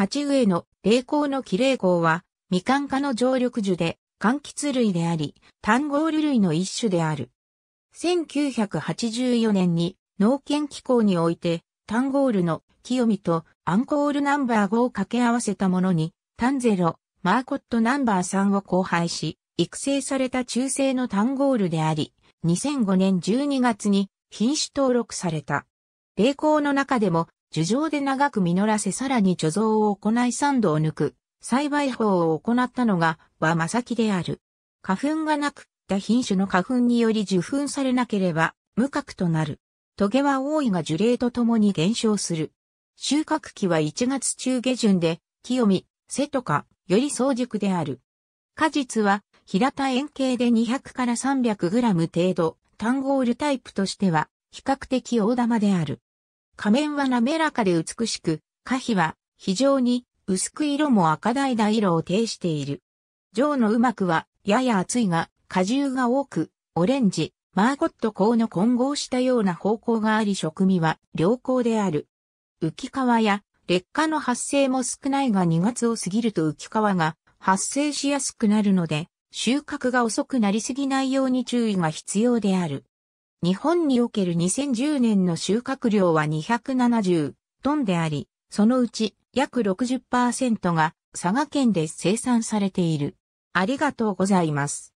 鉢植えの霊光の綺麗光は、みかん科の常緑樹で、柑橘類であり、単合類の一種である。1984年に農研機構において、タンゴールの清見とアンコールナンバー5を掛け合わせたものに、タンゼロ、マーコットナンバー3を交配し、育成された中性のタンゴールであり、2005年12月に品種登録された。霊光の中でも樹上で長く実らせさらに貯蔵を行い酸度を抜く、栽培法を行ったのが、和正木である。花粉がなく、た品種の花粉により受粉されなければ、無核となる。トゲは多いが樹齢とともに減少する。収穫期は1月中下旬で、清見、瀬とか、より早熟である。果実は、平た円形で200から300グラム程度、単ゴールタイプとしては、比較的大玉である。仮面は滑らかで美しく、下皮は非常に薄く色も赤橙色を呈している。上のうまくはやや厚いが果汁が多く、オレンジ、マーコット香の混合したような方向があり食味は良好である。浮皮や劣化の発生も少ないが2月を過ぎると浮き皮が発生しやすくなるので、収穫が遅くなりすぎないように注意が必要である。日本における2010年の収穫量は270トンであり、そのうち約60%が佐賀県で生産されている。ありがとうございます。